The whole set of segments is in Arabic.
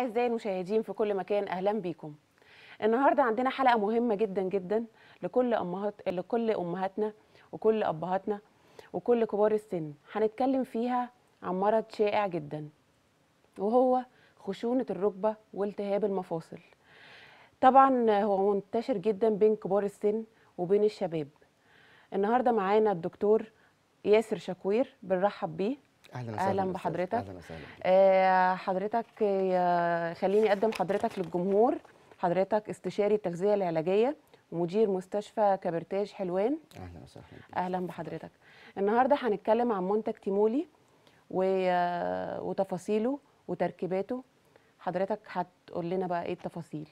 اعزائي المشاهدين في كل مكان اهلا بيكم النهارده عندنا حلقه مهمه جدا جدا لكل امهات لكل امهاتنا وكل ابهاتنا وكل كبار السن هنتكلم فيها عن مرض شائع جدا وهو خشونه الركبه والتهاب المفاصل طبعا هو منتشر جدا بين كبار السن وبين الشباب النهارده معانا الدكتور ياسر شاكوير بنرحب بيه اهلا وسهلا اهلا بحضرتك اهلا وسهلا آه، حضرتك خليني اقدم حضرتك للجمهور حضرتك استشاري التغذيه العلاجيه ومدير مستشفى كبرتاج حلوان اهلا وسهلا اهلا بحضرتك النهارده هنتكلم عن منتج تيمولي وتفاصيله وتركيباته حضرتك هتقول لنا بقى ايه التفاصيل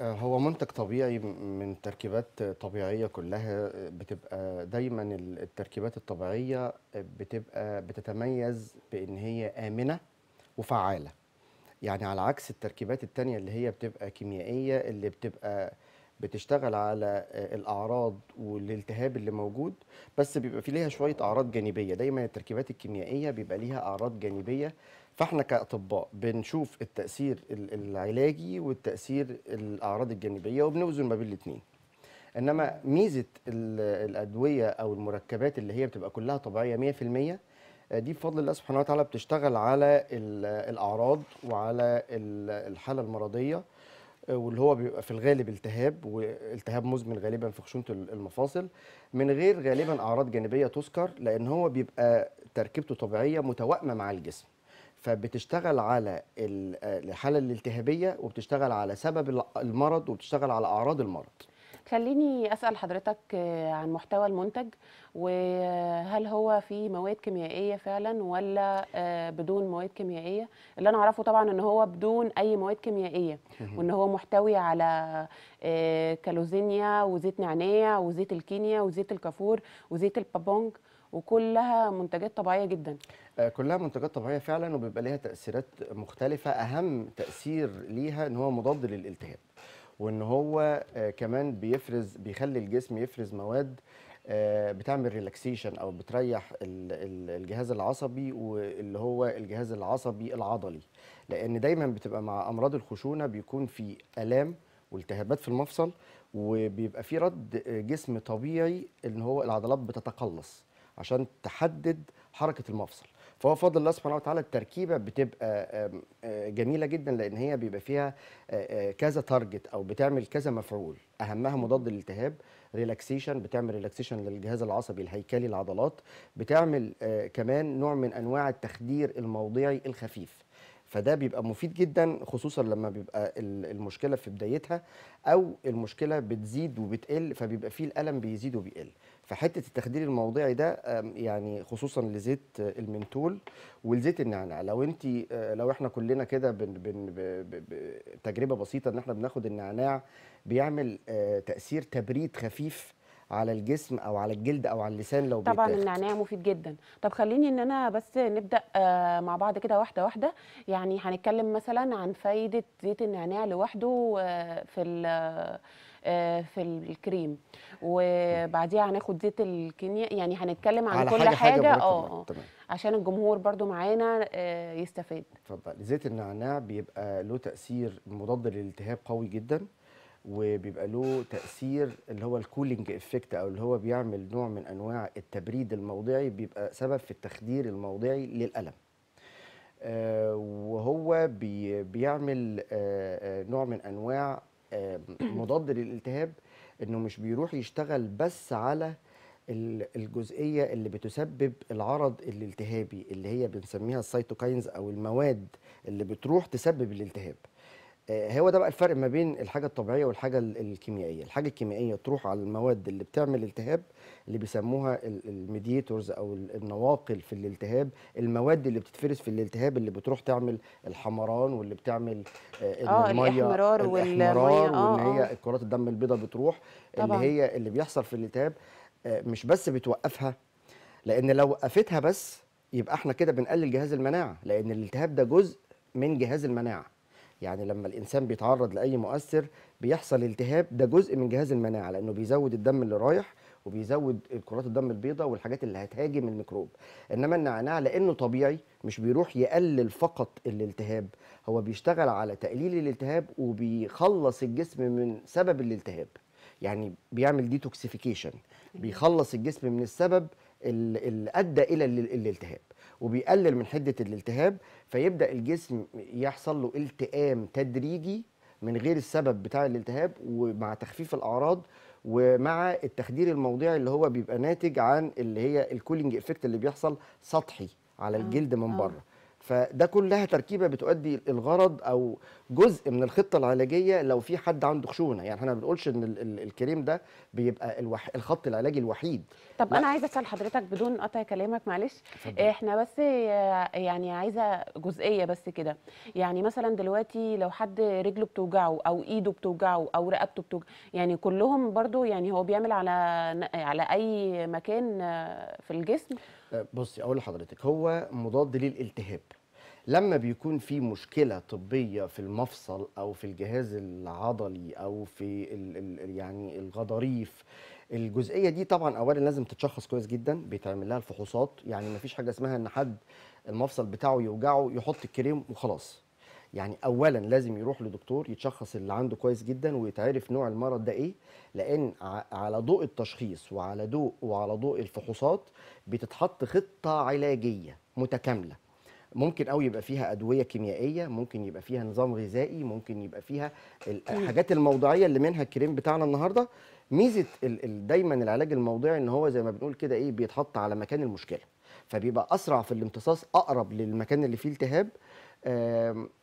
هو منتج طبيعي من تركيبات طبيعية كلها بتبقى دايما التركيبات الطبيعية بتبقى بتتميز بإن هي آمنة وفعالة يعني على عكس التركيبات التانية اللي هي بتبقى كيميائية اللي بتبقى بتشتغل على الأعراض والالتهاب اللي موجود بس بيبقى في ليها شوية أعراض جانبية دايما التركيبات الكيميائية بيبقى ليها أعراض جانبية فاحنا كاطباء بنشوف التاثير العلاجي والتاثير الاعراض الجانبيه وبنوزن ما بين الاثنين انما ميزه الادويه او المركبات اللي هي بتبقى كلها طبيعيه 100% آه، دي بفضل الله سبحانه وتعالى بتشتغل على الاعراض وعلى الحاله المرضيه آه، واللي هو بيبقى في الغالب التهاب والتهاب مزمن غالبا في خشونه المفاصل من غير غالبا اعراض جانبيه تذكر لان هو بيبقى تركيبته طبيعيه متوائمه مع الجسم فبتشتغل على الحاله الالتهابيه وبتشتغل على سبب المرض وبتشتغل على اعراض المرض خليني اسال حضرتك عن محتوى المنتج وهل هو في مواد كيميائيه فعلا ولا آه، بدون مواد كيميائيه اللي انا اعرفه طبعا ان هو بدون اي مواد كيميائيه وان هو محتوي على آه، كالوزينيا وزيت نعناع وزيت الكينيا وزيت الكافور وزيت البابونج وكلها منتجات طبيعيه جدا آه، كلها منتجات طبيعيه فعلا وبيبقى ليها تاثيرات مختلفه اهم تاثير ليها ان هو مضاد للالتهاب وان هو آه، كمان بيفرز بيخلي الجسم يفرز مواد آه، بتعمل ريلاكسيشن او بتريح الجهاز العصبي واللي هو الجهاز العصبي العضلي لان دايما بتبقى مع امراض الخشونه بيكون في الام والتهابات في المفصل وبيبقى في رد جسم طبيعي ان هو العضلات بتتقلص عشان تحدد حركه المفصل فهو فضل الله سبحانه وتعالى التركيبه بتبقى آه، جميله جدا لان هي بيبقى فيها آه، آه، كذا تارجت او بتعمل كذا مفعول اهمها مضاد للالتهاب ريلاكسيشن بتعمل ريلاكسيشن للجهاز العصبي الهيكلي العضلات بتعمل كمان نوع من انواع التخدير الموضعي الخفيف فده بيبقى مفيد جدا خصوصا لما بيبقى المشكله في بدايتها او المشكله بتزيد وبتقل فبيبقى فيه الالم بيزيد وبيقل فحته التخدير الموضعي ده يعني خصوصا لزيت المنتول ولزيت النعناع لو انت آه، لو احنا كلنا كده تجربه بسيطه ان احنا بناخد النعناع بيعمل آه، تاثير تبريد خفيف على الجسم او على الجلد او على اللسان لو طبعا النعناع مفيد جدا طب خليني ان انا بس نبدا آه، مع بعض كده واحده واحده يعني هنتكلم مثلا عن فايده زيت النعناع لوحده آه، في آه، في الكريم وبعديها هناخد زيت الكينيا يعني هنتكلم عن كل حاجه, حاجة اه عشان الجمهور برضو معانا يستفاد اتفضل زيت النعناع بيبقى له تاثير مضاد للالتهاب قوي جدا وبيبقى له تاثير اللي هو الكولينج افكت او اللي هو بيعمل نوع من انواع التبريد الموضعي بيبقى سبب في التخدير الموضعي للالم آه، وهو بيعمل آه، آه، نوع من انواع مضاد للالتهاب انه مش بيروح يشتغل بس على الجزئيه اللي بتسبب العرض الالتهابي اللي هي بنسميها السيتوكاينز او المواد اللي بتروح تسبب الالتهاب آه، هو ده بقى الفرق ما بين الحاجه الطبيعيه والحاجه الكيميائيه الحاجه الكيميائيه تروح على المواد اللي بتعمل التهاب اللي بيسموها الميديتورز او النواقل في الالتهاب المواد اللي بتتفرز في الالتهاب اللي بتروح تعمل الحمران واللي بتعمل آه, آه، الميه الاحمرار آه وان هي آه. كرات الدم البيضاء بتروح طبعا. اللي هي اللي بيحصل في الالتهاب مش بس بتوقفها لان لو وقفتها بس يبقى احنا كده بنقلل جهاز المناعه لان الالتهاب ده جزء من جهاز المناعه يعني لما الانسان بيتعرض لاي مؤثر بيحصل التهاب ده جزء من جهاز المناعه لانه بيزود الدم اللي رايح وبيزود كرات الدم البيضاء والحاجات اللي هتهاجم الميكروب انما النعناع لانه طبيعي مش بيروح يقلل فقط الالتهاب هو بيشتغل على تقليل الالتهاب وبيخلص الجسم من سبب الالتهاب يعني بيعمل ديتوكسيفيكيشن بيخلص الجسم من السبب اللي ادى الى الالتهاب وبيقلل من حده الالتهاب فيبدا الجسم يحصل له التئام تدريجي من غير السبب بتاع الالتهاب ومع تخفيف الاعراض ومع التخدير الموضعي اللي هو بيبقى ناتج عن اللي هي الكولينج افكت اللي بيحصل سطحي على آه. الجلد من آه. بره فده كلها تركيبه بتؤدي الغرض او جزء من الخطه العلاجيه لو في حد عنده خشونه يعني احنا ما بنقولش ان الكريم ده بيبقى الوح... الخط العلاجي الوحيد طب لا. انا عايزه اسال حضرتك بدون قطع كلامك معلش فضل. احنا بس يعني عايزه جزئيه بس كده يعني مثلا دلوقتي لو حد رجله بتوجعه او ايده بتوجعه او رقبته بتوجعه يعني كلهم برضو يعني هو بيعمل على على اي مكان في الجسم أه، بصي اقول لحضرتك هو مضاد للالتهاب لما بيكون في مشكله طبيه في المفصل او في الجهاز العضلي او في الـ الـ يعني الغضاريف الجزئيه دي طبعا اولا لازم تتشخص كويس جدا بيتعمل لها الفحوصات يعني ما فيش حاجه اسمها ان حد المفصل بتاعه يوجعه يحط الكريم وخلاص يعني اولا لازم يروح لدكتور يتشخص اللي عنده كويس جدا ويتعرف نوع المرض ده ايه لان على ضوء التشخيص وعلى ضوء وعلى ضوء الفحوصات بتتحط خطه علاجيه متكامله ممكن قوي يبقى فيها ادويه كيميائيه ممكن يبقى فيها نظام غذائي ممكن يبقى فيها الحاجات الموضعيه اللي منها الكريم بتاعنا النهارده ميزه دايما العلاج الموضعي ان هو زي ما بنقول كده ايه بيتحط على مكان المشكله فبيبقى اسرع في الامتصاص اقرب للمكان اللي فيه التهاب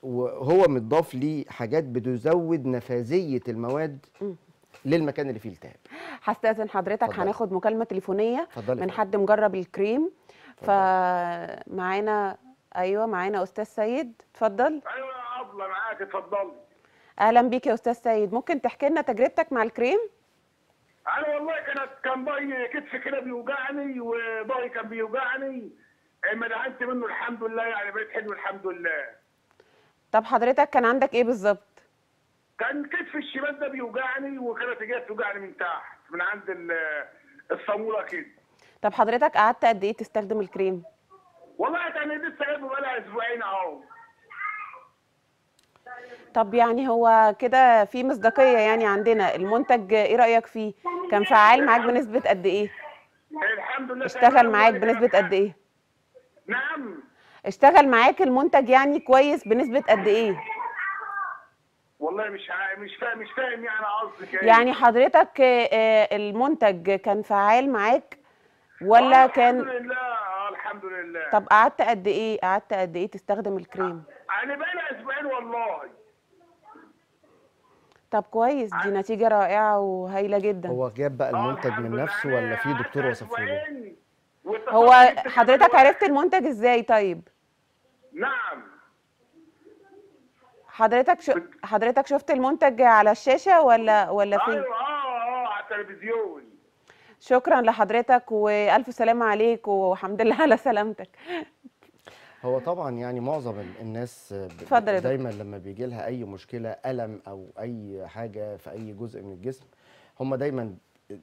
وهو متضاف ليه حاجات بتزود نفاذيه المواد للمكان اللي فيه التهاب حستاذن حضرتك فضل. هناخد مكالمه تليفونيه فضل. من حد مجرب الكريم فمعانا ايوه معانا استاذ سيد اتفضل ايوه يا عبله معاك اتفضلي اهلا بيك يا استاذ سيد ممكن تحكي لنا تجربتك مع الكريم انا والله كانت كان باي كتف كده بيوجعني وباي كان بيوجعني اما إيه، دعنت منه الحمد لله يعني بقيت حلو الحمد لله طب حضرتك كان عندك ايه بالظبط كان كتف الشمال ده بيوجعني وكانت رجلي توجعني من تحت من عند الصاموله كده طب حضرتك قعدت قد ايه تستخدم الكريم والله انا لسه جايبه بقالها اسبوعين اهو طب يعني هو كده في مصداقيه يعني عندنا المنتج ايه رايك فيه كان فعال معاك بنسبه قد ايه الحمد لله اشتغل معاك بنسبه قد ايه نعم اشتغل معاك المنتج يعني كويس بنسبه قد ايه والله مش مش فاهم مش فاهم يعني قصدك يعني, يعني حضرتك آه، المنتج كان فعال معاك ولا كان الحمد لله الحمد لله طب قعدت قد ايه قعدت قد ايه تستخدم الكريم انا بقى اسبوعين والله طب كويس دي نتيجه رائعه وهايله جدا هو جاب بقى آه، المنتج من نفسه ولا في دكتور وصفه له هو حضرتك عرفت المنتج ازاي طيب نعم حضرتك شو حضرتك شفت المنتج على الشاشه ولا ولا فين ايوه اه اه على التلفزيون شكرا لحضرتك والف سلامه عليك وحمد لله على سلامتك هو طبعا يعني معظم الناس دايما لما بيجي لها اي مشكله الم او اي حاجه في اي جزء من الجسم هم دايما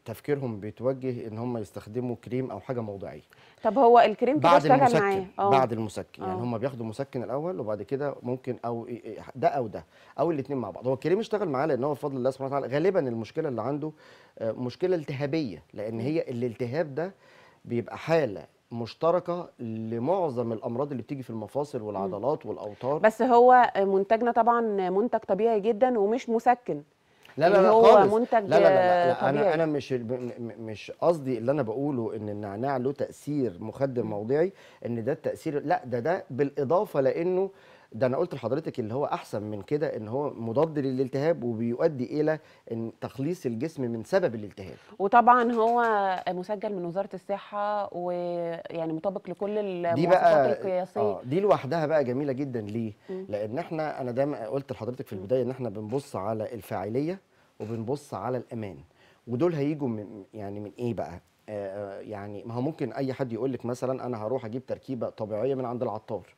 تفكيرهم بيتوجه ان هم يستخدموا كريم او حاجه موضعيه طب هو الكريم كده اشتغل معاه آه. بعد المسكن يعني آه. هم بياخدوا مسكن الاول وبعد كده ممكن او ده او ده او الاثنين مع بعض هو الكريم اشتغل معاه لان هو بفضل الله سبحانه وتعالى غالبا المشكله اللي عنده آه، مشكله التهابيه لان هي الالتهاب ده بيبقى حاله مشتركه لمعظم الامراض اللي بتيجي في المفاصل والعضلات والاوتار بس هو منتجنا طبعا منتج طبيعي جدا ومش مسكن لا لا لا خالص منتج لا لا لا, لا انا انا مش مش قصدي اللي انا بقوله ان النعناع له تاثير مخدر موضعي ان ده التاثير لا ده ده بالاضافه لانه ده انا قلت لحضرتك اللي هو احسن من كده ان هو مضاد للالتهاب وبيؤدي الى ان تخليص الجسم من سبب الالتهاب وطبعا هو مسجل من وزاره الصحه ويعني مطابق لكل المواصفات القياسيه آه دي لوحدها بقى جميله جدا ليه لان احنا انا دايما قلت لحضرتك في البدايه ان احنا بنبص على الفاعليه وبنبص على الامان ودول هيجوا من يعني من ايه بقى آه، آه، يعني ما هو ممكن اي حد يقول لك مثلا انا هروح اجيب تركيبه طبيعيه من عند العطار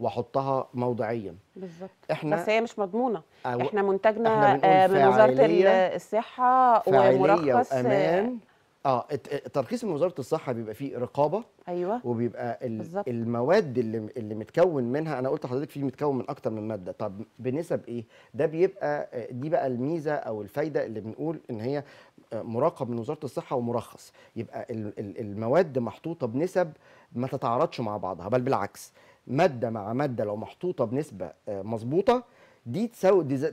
واحطها موضعيا بالظبط احنا بس هي مش مضمونه أو احنا منتجنا احنا آه، من وزاره الصحه ومرخص آه، وامان اه ترخيص من وزاره الصحه بيبقى فيه رقابه ايوه وبيبقى ال... المواد اللي اللي متكون منها انا قلت لحضرتك فيه متكون من اكتر من ماده طب بنسب ايه ده بيبقى آه، دي بقى الميزه او الفايده اللي بنقول ان هي مراقب من وزاره الصحه ومرخص يبقى المواد محطوطه بنسب ما تتعارضش مع بعضها بل بالعكس ماده مع ماده لو محطوطه بنسبه آه، مظبوطه دي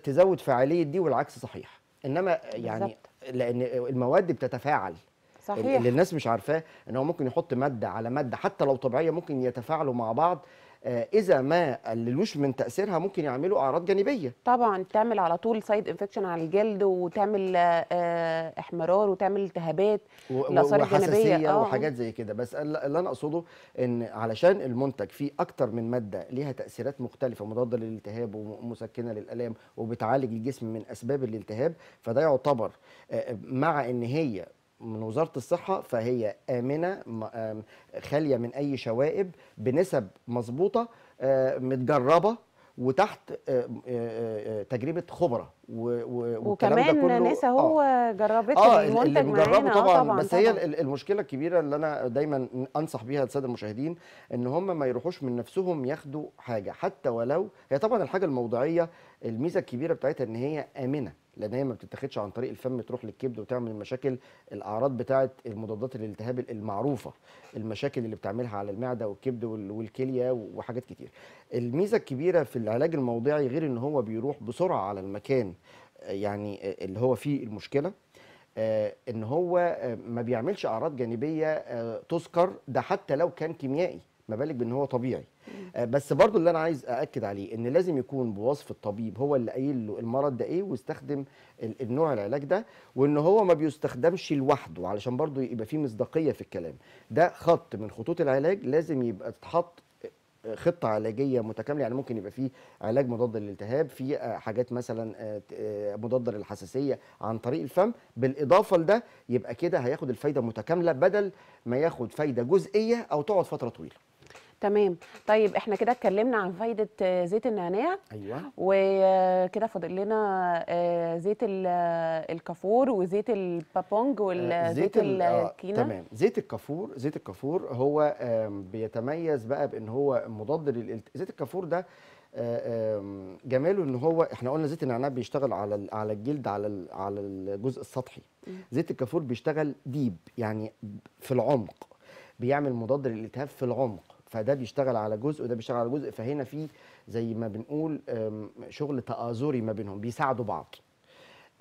تزود فاعليه دي والعكس صحيح انما يعني بالزبط. لان المواد بتتفاعل صحيح اللي الناس مش عارفاه ان هو ممكن يحط ماده على ماده حتى لو طبيعيه ممكن يتفاعلوا مع بعض آه، اذا ما قللوش من تاثيرها ممكن يعملوا اعراض جانبيه طبعا تعمل على طول سايد انفكشن على الجلد وتعمل آه، آه، احمرار وتعمل التهابات الاثار الجانبيه آه. وحاجات زي كده بس اللي انا اقصده ان علشان المنتج فيه اكتر من ماده ليها تاثيرات مختلفه مضاده للالتهاب ومسكنه للالام وبتعالج الجسم من اسباب الالتهاب فده يعتبر مع ان هي من وزاره الصحه فهي امنه خاليه من اي شوائب بنسب مظبوطه آه، متجربه وتحت آه، آه، تجربه خبره وكمان كله ناس اهو آه آه المنتج معانا طبعا, طبعا بس هي المشكله الكبيره اللي انا دايما انصح بيها الساده المشاهدين ان هم ما يروحوش من نفسهم ياخدوا حاجه حتى ولو هي طبعا الحاجه الموضعيه الميزه الكبيره بتاعتها ان هي امنه لان هي ما بتتاخدش عن طريق الفم تروح للكبد وتعمل المشاكل الاعراض بتاعه مضادات الالتهاب المعروفه المشاكل اللي بتعملها على المعده والكبد والكليه وحاجات كتير الميزه الكبيره في العلاج الموضعي غير ان هو بيروح بسرعه على المكان آه، يعني آه، اللي هو فيه المشكله آه، ان هو ما بيعملش اعراض جانبيه تذكر ده حتى لو كان كيميائي ما بالك بان هو طبيعي آه، بس برضو اللي انا عايز ااكد عليه ان لازم يكون بوصف الطبيب هو اللي قايل له المرض ده ايه واستخدم النوع العلاج ده وان هو ما بيستخدمش لوحده علشان برضو يبقى فيه مصداقيه في الكلام ده خط من خطوط العلاج لازم يبقى تتحط آه، خطه علاجيه متكامله يعني ممكن يبقى في علاج مضاد للالتهاب في آه، حاجات مثلا مضاد للحساسيه عن طريق الفم بالاضافه لده يبقى كده هياخد الفايده متكامله بدل ما ياخد فايده جزئيه او تقعد فتره طويله تمام طيب احنا كده اتكلمنا عن فايده آه، زيت النعناع ايوه وكده فاضل لنا آه، زيت آه، الكافور وزيت البابونج وزيت الكينا تمام زيت الكافور زيت الكافور هو بيتميز بقى بان هو مضاد للالت... زيت الكافور ده جماله ان هو احنا قلنا زيت النعناع بيشتغل على على الجلد على على الجزء السطحي زيت الكافور بيشتغل ديب يعني في العمق بيعمل مضاد للالتهاب في العمق فده بيشتغل على جزء وده بيشتغل على جزء فهنا في زي ما بنقول شغل تآزري ما بينهم بيساعدوا بعض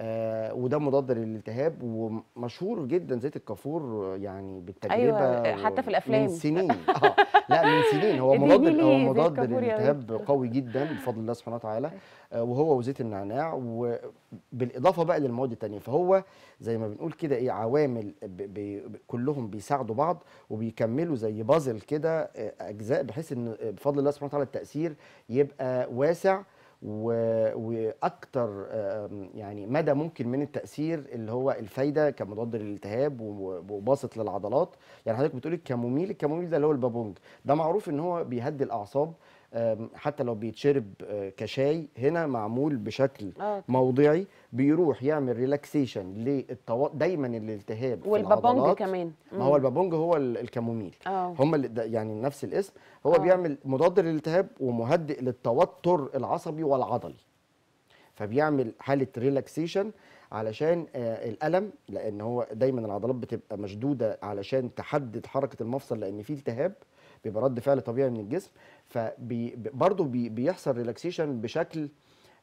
آه، وده مضاد للالتهاب ومشهور جدا زيت الكافور يعني بالتجربه أيوة حتى في الافلام من سنين اه لا من سنين هو مضاد هو مضاد للالتهاب قوي جدا بفضل الله سبحانه وتعالى آه، وهو وزيت النعناع وبالاضافه بقى للمواد الثانيه فهو زي ما بنقول كده ايه عوامل بي كلهم بيساعدوا بعض وبيكملوا زي بازل كده آه، اجزاء بحيث ان بفضل الله سبحانه وتعالى التاثير يبقى واسع واكثر يعني مدى ممكن من التاثير اللي هو الفايده كمضاد للالتهاب وباسط للعضلات يعني حضرتك بتقولي الكاموميل الكاموميل ده اللي هو البابونج ده معروف ان هو بيهدي الاعصاب حتى لو بيتشرب آه، كشاي هنا معمول بشكل آه، موضعي بيروح يعمل ريلاكسيشن للطو... دايما الالتهاب والبابونج كمان ما هو البابونج هو الكاموميل آه. هم يعني نفس الاسم هو آه. بيعمل مضاد للالتهاب ومهدئ للتوتر العصبي والعضلي فبيعمل حاله ريلاكسيشن علشان آه، الالم لان هو دايما العضلات بتبقى مشدوده علشان تحدد حركه المفصل لان في التهاب بيبقى رد فعل طبيعي من الجسم فبرضه بي بيحصل ريلاكسيشن بشكل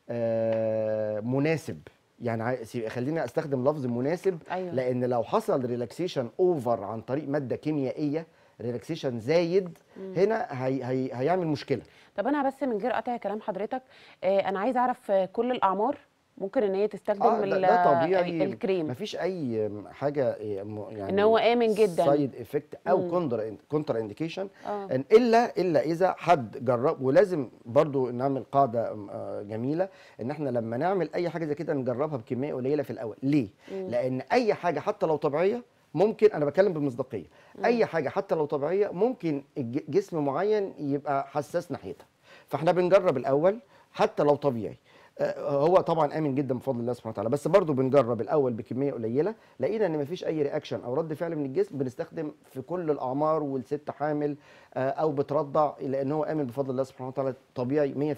آه، مناسب يعني خليني استخدم لفظ مناسب أيوة. لان لو حصل ريلاكسيشن اوفر عن طريق ماده كيميائيه ريلاكسيشن زايد مم. هنا هي هي هيعمل مشكله طب انا بس من غير اقطع كلام حضرتك آه انا عايز اعرف كل الاعمار ممكن ان هي تستخدم آه ده, ده طبيعي الكريم مفيش اي حاجه إيه، يعني ان هو امن جدا سايد افكت او كونتر كونتر انديكيشن الا الا اذا حد جرب ولازم برضو نعمل قاعده آه، جميله ان احنا لما نعمل اي حاجه زي كده نجربها بكميه قليله في الاول ليه مم. لان اي حاجه حتى لو طبيعيه ممكن انا بتكلم بمصداقيه اي حاجه حتى لو طبيعيه ممكن جسم معين يبقى حساس ناحيتها فاحنا بنجرب الاول حتى لو طبيعي آه، هو طبعا امن جدا بفضل الله سبحانه وتعالى بس برضه بنجرب الاول بكميه قليله لقينا ان مفيش اي رياكشن او رد فعل من الجسم بنستخدم في كل الاعمار والست حامل آه، او بترضع لان هو امن بفضل الله سبحانه وتعالى طبيعي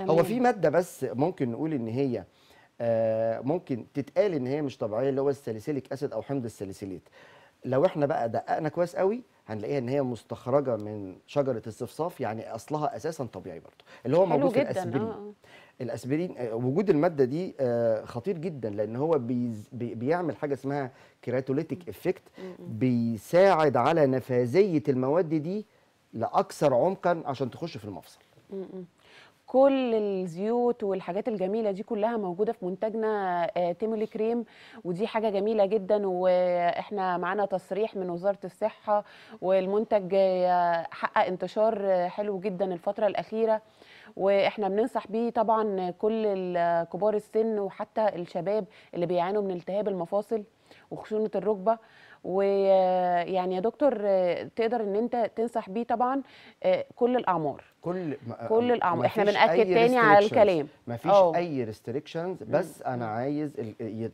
100% هو في ماده بس ممكن نقول ان هي آه، ممكن تتقال ان هي مش طبيعيه اللي هو الساليسيليك اسيد او حمض الساليسيليت لو احنا بقى دققنا كويس قوي هنلاقيها ان هي مستخرجه من شجره الصفصاف يعني اصلها اساسا طبيعي برضه اللي هو موجود في الاسبرين آه. الاسبرين آه، وجود الماده دي آه، خطير جدا لان هو بيعمل حاجه اسمها كريتوليتيك افكت بيساعد على نفاذيه المواد دي لاكثر عمقا عشان تخش في المفصل كل الزيوت والحاجات الجميله دي كلها موجوده في منتجنا آه، تيمولي كريم ودي حاجه جميله جدا واحنا معانا تصريح من وزاره الصحه والمنتج حقق انتشار حلو جدا الفتره الاخيره واحنا بننصح بيه طبعا كل كبار السن وحتى الشباب اللي بيعانوا من التهاب المفاصل وخشونه الركبه ويعني يا دكتور تقدر ان انت تنصح بيه طبعا آه، كل الاعمار كل كل الاعمار احنا بناكد تاني على الكلام مفيش أوه. اي ريستريكشنز بس مم. انا عايز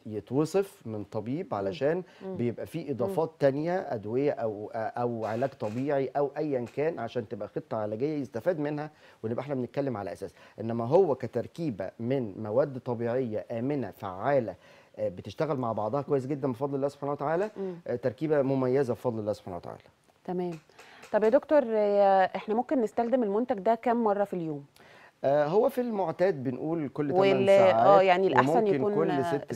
يتوصف من طبيب علشان مم. بيبقى في اضافات مم. تانية ادويه او او علاج طبيعي او ايا كان عشان تبقى خطه علاجيه يستفاد منها ونبقى احنا بنتكلم على اساس انما هو كتركيبه من مواد طبيعيه امنه فعاله آه، بتشتغل مع بعضها كويس جدا بفضل الله سبحانه وتعالى آه، تركيبه مميزه بفضل الله سبحانه وتعالى تمام طب يا دكتور احنا ممكن نستخدم المنتج ده كم مره في اليوم آه، هو في المعتاد بنقول كل 8 ساعات اه يعني الاحسن يكون كل الصبح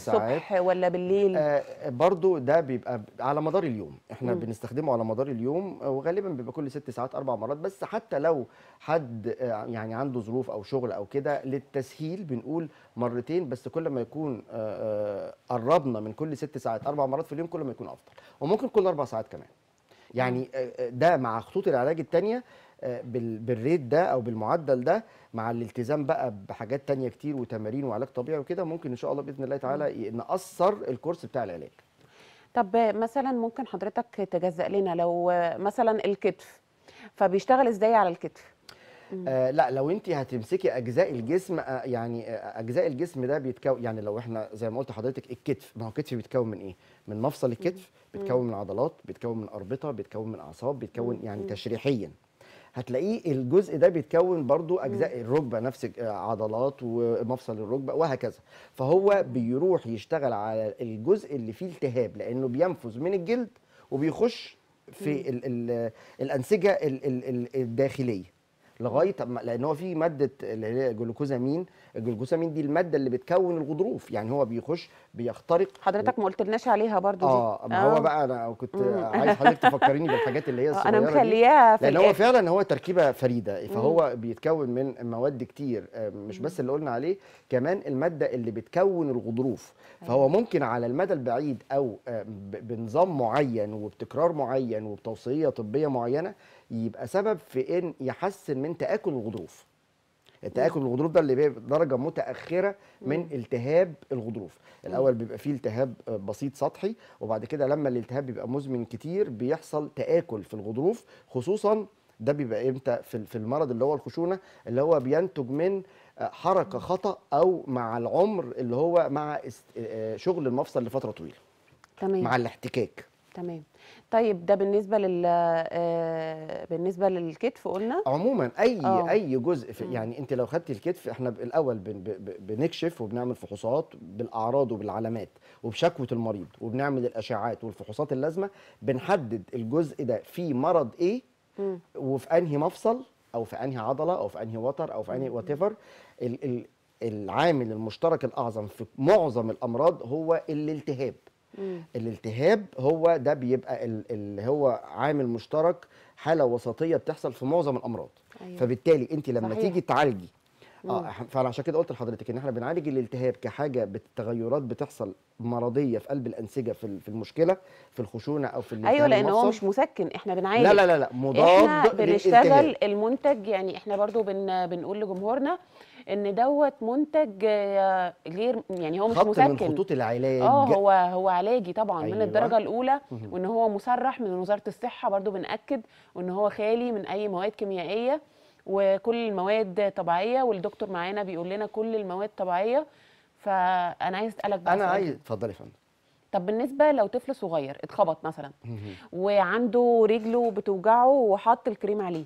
ساعات ولا بالليل آه برضو ده بيبقى على مدار اليوم احنا م. بنستخدمه على مدار اليوم آه، وغالبا بيبقى كل ست ساعات اربع مرات بس حتى لو حد آه، يعني عنده ظروف او شغل او كده للتسهيل بنقول مرتين بس كل ما يكون آه قربنا من كل ست ساعات اربع مرات في اليوم كل ما يكون افضل وممكن كل اربع ساعات كمان يعني آه، آه، ده مع خطوط العلاج الثانيه آه، بالريت ده او بالمعدل ده مع الالتزام بقى بحاجات تانية كتير وتمارين وعلاج طبيعي وكده ممكن ان شاء الله باذن الله تعالى نقصر الكورس بتاع العلاج طب مثلا ممكن حضرتك تجزأ لنا لو مثلا الكتف فبيشتغل ازاي على الكتف آه لا لو انت هتمسكي اجزاء الجسم آه يعني آه اجزاء الجسم ده بيتكون يعني لو احنا زي ما قلت لحضرتك الكتف ما هو الكتف بيتكون من ايه من مفصل الكتف بيتكون من عضلات بيتكون من اربطه بيتكون من اعصاب بيتكون يعني تشريحيا هتلاقيه الجزء ده بيتكون برضو اجزاء الركبه نفس آه، عضلات ومفصل الركبه وهكذا فهو بيروح يشتغل على الجزء اللي فيه التهاب لانه بينفذ من الجلد وبيخش في الـ الـ الانسجه الـ الـ الداخليه لغايه لان هو في ماده اللي هي الجلوكوزامين الجلوكوزامين دي الماده اللي بتكون الغضروف يعني هو بيخش بيخترق حضرتك ما قلتلناش عليها برضو دي اه ما هو آه. بقى انا كنت عايز حضرتك تفكريني بالحاجات اللي هي الصغيره انا مخلياها في لان هو فعلا هو تركيبه فريده فهو بيتكون من مواد كتير آه، مش بس اللي قلنا عليه كمان الماده اللي بتكون الغضروف أيوة. فهو ممكن على المدى البعيد او آه، بنظام معين وبتكرار معين وبتوصيه طبيه معينه يبقى سبب في ان يحسن من تاكل الغضروف تاكل الغضروف ده اللي بيبقى درجه متاخره من التهاب الغضروف الاول بيبقى فيه التهاب آه، بسيط سطحي وبعد كده لما الالتهاب بيبقى مزمن كتير بيحصل تاكل في الغضروف خصوصا ده بيبقى امتى في المرض اللي هو الخشونه اللي هو بينتج من آه، حركه خطا او مع العمر اللي هو مع آه، شغل المفصل لفتره طويله تمام مع الاحتكاك تمام طيب ده بالنسبه لل آه، بالنسبه للكتف قلنا عموما اي أوه. اي جزء في يعني انت لو خدتي الكتف احنا الاول بن بنكشف وبنعمل فحوصات بالاعراض وبالعلامات وبشكوى المريض وبنعمل الاشعاعات والفحوصات اللازمه بنحدد الجزء ده فيه مرض ايه وفي انهي مفصل او في انهي عضله او في انهي وتر او في انهي وات ايفر العامل المشترك الاعظم في معظم الامراض هو الالتهاب مم. الالتهاب هو ده بيبقى اللي هو عامل مشترك حاله وسطيه بتحصل في معظم الامراض أيوة. فبالتالي انت لما صحيح. تيجي تعالجي اه فعشان كده قلت لحضرتك ان احنا بنعالج الالتهاب كحاجه بالتغيرات بتحصل مرضيه في قلب الانسجه في في المشكله في الخشونه او في الالتهاب ايوه لان هو مش مسكن احنا بنعالج لا لا لا, لا مضاد احنا بنشتغل المنتج يعني احنا برضو بن بنقول لجمهورنا ان دوت منتج آه، غير يعني هو مش خط مسكن من خطوط العلاج اه هو هو علاجي طبعا أيوة. من الدرجه الاولى وان هو مصرح من وزاره الصحه برضو بناكد وان هو خالي من اي مواد كيميائيه وكل المواد طبيعيه والدكتور معانا بيقول لنا كل المواد طبيعيه فانا عايز اسالك بقى انا عايز اتفضلي يا فندم طب بالنسبه لو طفل صغير اتخبط مثلا وعنده رجله بتوجعه وحط الكريم عليه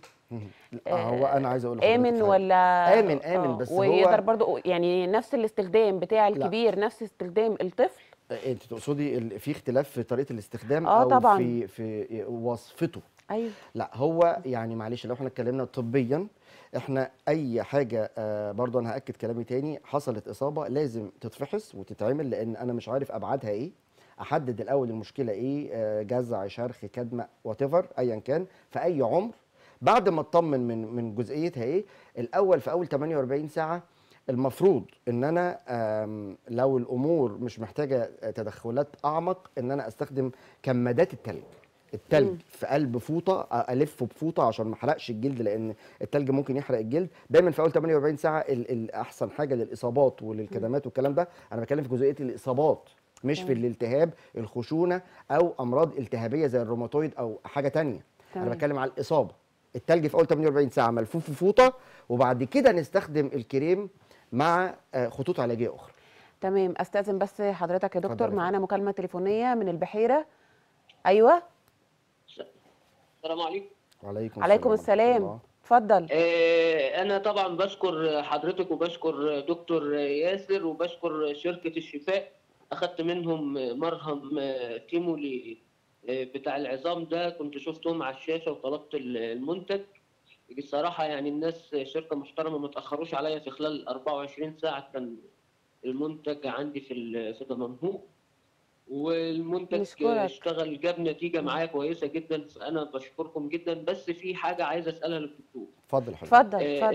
آه، هو انا عايز اقول امن ولا امن امن آه، بس ويقدر هو ويقدر برضه يعني نفس الاستخدام بتاع الكبير لا. نفس استخدام الطفل انت تقصدي في اختلاف في طريقه الاستخدام آه او طبعًا. في في وصفته ايوه لا هو يعني معلش لو احنا اتكلمنا طبيا احنا اي حاجه آه برضو انا هاكد كلامي تاني حصلت اصابه لازم تتفحص وتتعمل لان انا مش عارف ابعادها ايه احدد الاول المشكله ايه آه جزع شرخ كدمه وات ايا كان في اي عمر بعد ما اطمن من من جزئيتها ايه الاول في اول 48 ساعه المفروض ان انا لو الامور مش محتاجه تدخلات اعمق ان انا استخدم كمادات التلج التلج في قلب فوطه الف بفوطه عشان ما احرقش الجلد لان التلج ممكن يحرق الجلد دايما في اول 48 ساعه ال احسن حاجه للاصابات وللكدمات والكلام ده انا بتكلم في جزئيه الاصابات مش في الالتهاب الخشونه او امراض التهابيه زي الروماتويد او حاجه تانية طيب. انا بتكلم على الاصابه التلج في اول 48 ساعه ملفوف في فوطه وبعد كده نستخدم الكريم مع آه، خطوط علاجيه اخرى تمام استاذن بس حضرتك يا دكتور معانا مكالمه تليفونيه من البحيره ايوه السلام عليكم وعليكم السلام عليكم السلام اتفضل آه، انا طبعا بشكر حضرتك وبشكر دكتور ياسر وبشكر شركه الشفاء اخذت منهم مرهم تيمولي آه، بتاع العظام ده كنت شفتهم على الشاشه وطلبت المنتج بصراحه يعني الناس شركه محترمه ما تاخروش عليا في خلال 24 ساعه كان المنتج عندي في في دمنهور والمنتج اشتغل جاب نتيجه معايا كويسه جدا انا بشكركم جدا بس في حاجه عايز اسالها للدكتور اتفضل اتفضل آه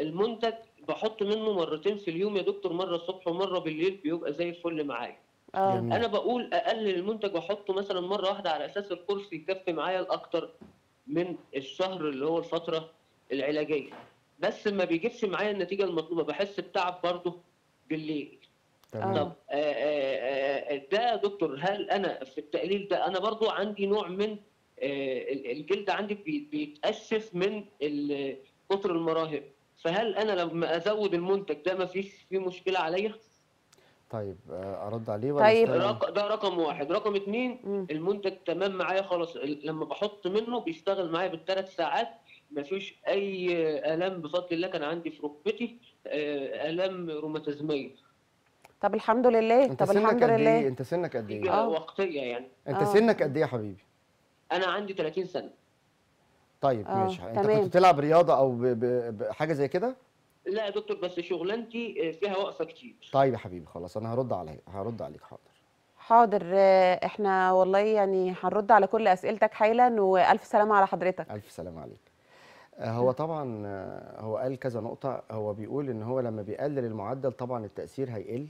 المنتج بحط منه مرتين في اليوم يا دكتور مره الصبح ومره بالليل بيبقى زي الفل معايا آه. انا بقول اقلل المنتج واحطه مثلا مره واحده على اساس الكرسي يكفي معايا الاكتر من الشهر اللي هو الفتره العلاجيه بس ما بيجيبش معايا النتيجه المطلوبه بحس بتعب برضه بالليل تمام. طب آه، آه، آه، ده يا دكتور هل انا في التقليل ده انا برضو عندي نوع من الجلد عندي بيتاسف من كتر المراهق فهل انا لما ازود المنتج ده ما فيش فيه مشكله عليا طيب ارد عليه ولا طيب ده رقم واحد رقم اتنين المنتج تمام معايا خلاص لما بحط منه بيشتغل معايا بالثلاث ساعات ما فيش اي الام بفضل الله كان عندي في ركبتي الام روماتيزميه طب الحمد لله انت طب سنك الحمد قد إيه؟ لله ايه انت سنك قد ايه اه وقتيه يعني انت أوه. سنك قد ايه يا حبيبي انا عندي 30 سنه طيب أوه. ماشي انت تمام. كنت بتلعب رياضه او ب... ب... بحاجه زي كده لا يا دكتور بس شغلانتي آه، فيها وقفه كتير طيب يا حبيبي خلاص انا هرد عليك هرد عليك حاضر حاضر آه، احنا والله يعني هنرد على كل اسئلتك حالا والف سلامه على حضرتك الف سلامه عليك آه، هو طبعا هو قال كذا نقطه هو بيقول ان هو لما بيقلل المعدل طبعا التاثير هيقل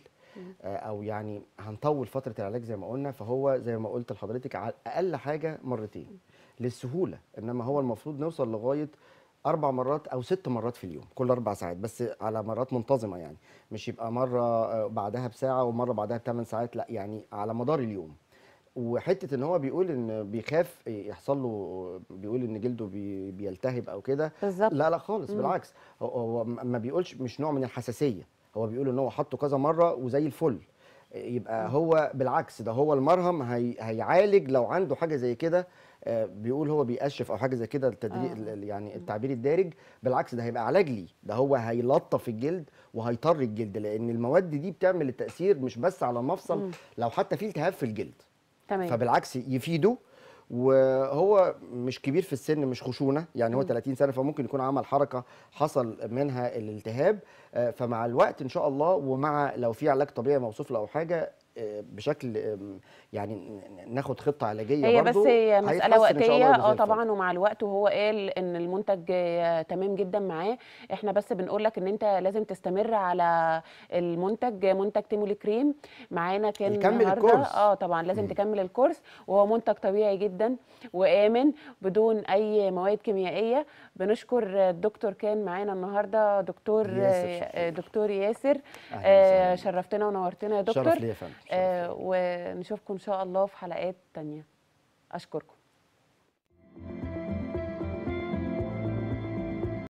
آه، او يعني هنطول فتره العلاج زي ما قلنا فهو زي ما قلت لحضرتك على اقل حاجه مرتين للسهوله انما هو المفروض نوصل لغايه اربع مرات او ست مرات في اليوم كل اربع ساعات بس على مرات منتظمه يعني مش يبقى مره آه، بعدها بساعه ومره بعدها بثمان ساعات لا يعني على مدار اليوم وحته ان هو بيقول ان بيخاف يحصل له بيقول ان جلده بيلتهب او كده لا لا خالص مم. بالعكس هو ما بيقولش مش نوع من الحساسيه هو بيقول ان هو حطه كذا مره وزي الفل يبقى هو بالعكس ده هو المرهم هي هيعالج لو عنده حاجه زي كده آه، بيقول هو بيقشف او حاجه زي كده التدريب آه. يعني التعبير الدارج بالعكس ده هيبقى علاج لي ده هو هيلطف الجلد وهيطر الجلد لان المواد دي بتعمل التاثير مش بس على المفصل لو حتى في التهاب في الجلد تمام فبالعكس يفيده وهو مش كبير في السن مش خشونه يعني هو 30 سنه فممكن يكون عمل حركه حصل منها الالتهاب آه، فمع الوقت ان شاء الله ومع لو في علاج طبيعي موصوف له او حاجه بشكل يعني ناخد خطه علاجيه هي بس هي مساله وقتيه اه يعني. طبعا ومع الوقت وهو قال ان المنتج آه، تمام جدا معاه احنا بس بنقول لك ان انت لازم تستمر على المنتج منتج تيمولي كريم معانا كان نكمل الكورس اه طبعا لازم م. تكمل الكورس وهو منتج طبيعي جدا وامن بدون اي مواد كيميائيه بنشكر الدكتور كان معانا النهارده دكتور ياسر آه، دكتور ياسر آه، شرفتنا ونورتنا يا دكتور شرف لي يا فندم آه، ونشوفكم ان شاء الله في حلقات تانية اشكركم